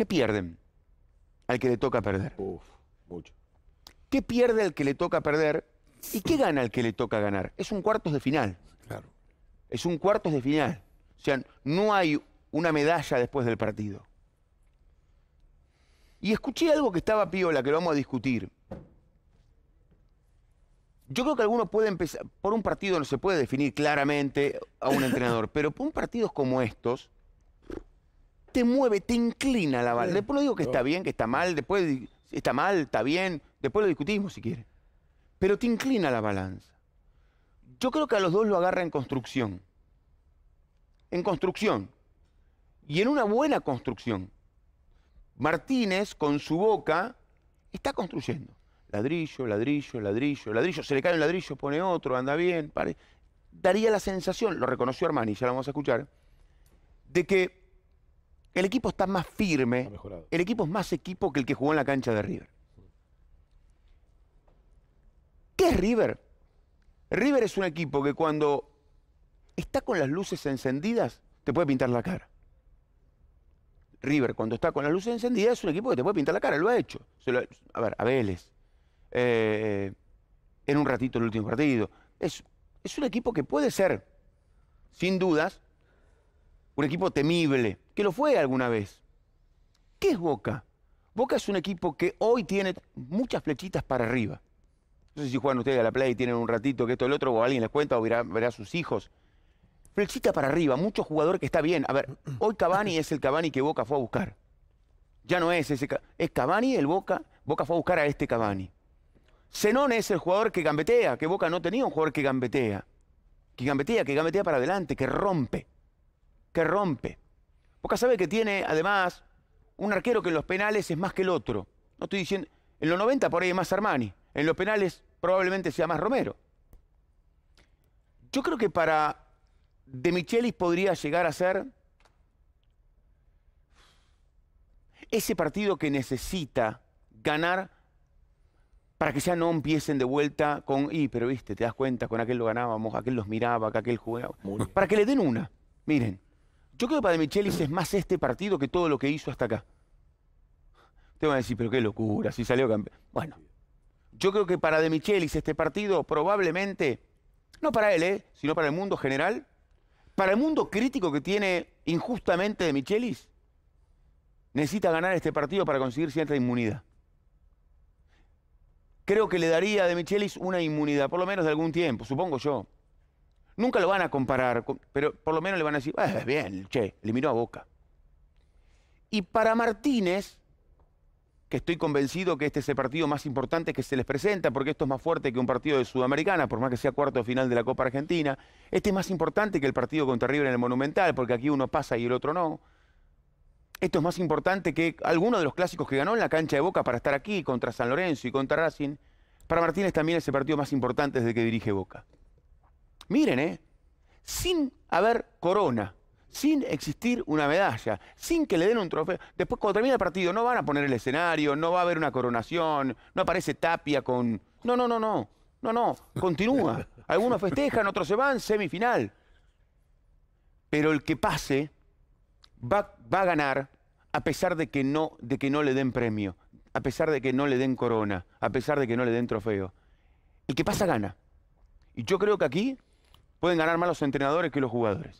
¿Qué pierden al que le toca perder? Uf, mucho. ¿Qué pierde el que le toca perder y qué gana el que le toca ganar? Es un cuartos de final. Claro. Es un cuartos de final. O sea, no hay una medalla después del partido. Y escuché algo que estaba piola, que lo vamos a discutir. Yo creo que alguno puede empezar, por un partido no se puede definir claramente a un entrenador, pero por un partidos como estos, te mueve, te inclina la balanza. Después no digo que está bien, que está mal, después está mal, está bien, después lo discutimos si quiere. Pero te inclina la balanza. Yo creo que a los dos lo agarra en construcción. En construcción. Y en una buena construcción. Martínez, con su boca, está construyendo. Ladrillo, ladrillo, ladrillo, ladrillo. Se le cae un ladrillo, pone otro, anda bien. Daría la sensación, lo reconoció Armani, ya lo vamos a escuchar, de que el equipo está más firme. el equipo es más equipo que el que jugó en la cancha de River. ¿Qué es River? River es un equipo que cuando está con las luces encendidas, te puede pintar la cara. River, cuando está con las luces encendidas, es un equipo que te puede pintar la cara, lo ha hecho. a ver, a Vélez. Eh, en un ratito el último partido. Es, es un equipo que puede ser, sin dudas, un equipo temible, que lo fue alguna vez. ¿Qué es Boca? Boca es un equipo que hoy tiene muchas flechitas para arriba. No sé si juegan ustedes a la play y tienen un ratito que esto el otro, o alguien les cuenta, o verá, a sus hijos. Flechita para arriba, mucho jugador que está bien. A ver, hoy Cabani es el Cavani que Boca fue a buscar. Ya no es ese. Es Cavani el Boca. Boca fue a buscar a este Cavani. Zenón es el jugador que gambetea, que Boca no tenía un jugador que gambetea. Que gambetea, que gambetea para adelante, que rompe que rompe. Boca sabe que tiene, además, un arquero que en los penales es más que el otro. No estoy diciendo. En los 90 por ahí es más Armani. En los penales probablemente sea más Romero. Yo creo que para De Michelis podría llegar a ser ese partido que necesita ganar para que ya no empiecen de vuelta con, y pero viste, te das cuenta, con aquel lo ganábamos, aquel los miraba, aquel jugaba. Para que le den una. Miren, yo creo que para Michelis es más este partido que todo lo que hizo hasta acá. Te van a decir, pero qué locura, si salió campeón. Bueno, yo creo que para De Michelis este partido probablemente, no para él, ¿eh? sino para el mundo general, para el mundo crítico que tiene injustamente De Michelis, necesita ganar este partido para conseguir cierta inmunidad. Creo que le daría a De Michelis una inmunidad, por lo menos de algún tiempo, supongo yo. Nunca lo van a comparar, pero por lo menos le van a decir, ah, bien, che, eliminó a Boca. Y para Martínez, que estoy convencido que este es el partido más importante que se les presenta, porque esto es más fuerte que un partido de Sudamericana, por más que sea cuarto final de la Copa Argentina, este es más importante que el partido contra River en el Monumental, porque aquí uno pasa y el otro no. Esto es más importante que alguno de los clásicos que ganó en la cancha de Boca para estar aquí, contra San Lorenzo y contra Racing. Para Martínez también es el partido más importante desde que dirige Boca. Miren, ¿eh? sin haber corona, sin existir una medalla, sin que le den un trofeo. Después, cuando termina el partido, no van a poner el escenario, no va a haber una coronación, no aparece Tapia con... No, no, no, no, no, no, continúa. Algunos festejan, otros se van, semifinal. Pero el que pase va, a ganar a pesar de que, no, de que no le den premio, a pesar de que no le den corona, a pesar de que no le den trofeo. El que pasa gana. Y yo creo que aquí pueden ganar más los entrenadores que los jugadores.